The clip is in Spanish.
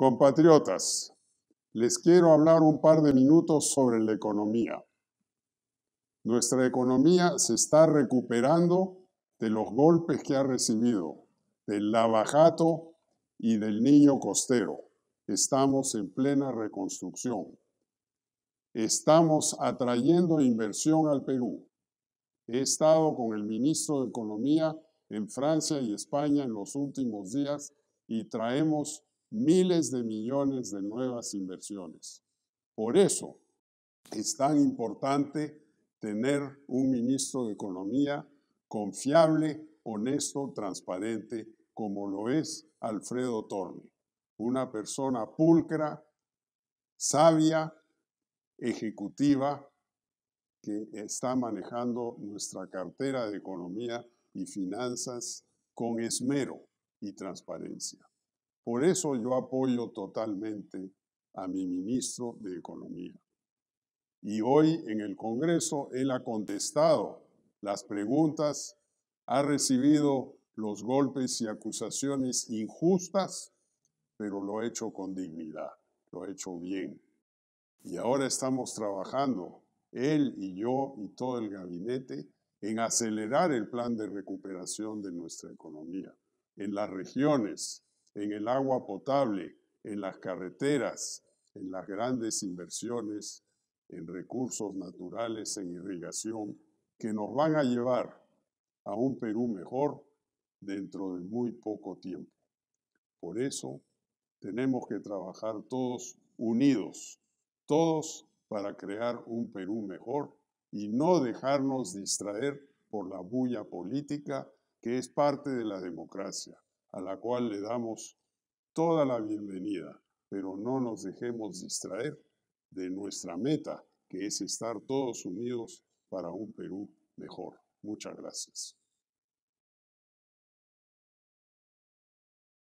Compatriotas, les quiero hablar un par de minutos sobre la economía. Nuestra economía se está recuperando de los golpes que ha recibido, del lavajato y del niño costero. Estamos en plena reconstrucción. Estamos atrayendo inversión al Perú. He estado con el ministro de Economía en Francia y España en los últimos días y traemos miles de millones de nuevas inversiones. Por eso es tan importante tener un ministro de Economía confiable, honesto, transparente, como lo es Alfredo Torne. Una persona pulcra, sabia, ejecutiva, que está manejando nuestra cartera de economía y finanzas con esmero y transparencia. Por eso yo apoyo totalmente a mi ministro de Economía. Y hoy en el Congreso él ha contestado las preguntas, ha recibido los golpes y acusaciones injustas, pero lo ha hecho con dignidad, lo ha hecho bien. Y ahora estamos trabajando, él y yo y todo el gabinete, en acelerar el plan de recuperación de nuestra economía en las regiones, en el agua potable, en las carreteras, en las grandes inversiones, en recursos naturales, en irrigación, que nos van a llevar a un Perú mejor dentro de muy poco tiempo. Por eso tenemos que trabajar todos unidos, todos para crear un Perú mejor y no dejarnos distraer por la bulla política que es parte de la democracia a la cual le damos toda la bienvenida, pero no nos dejemos distraer de nuestra meta, que es estar todos unidos para un Perú mejor. Muchas gracias.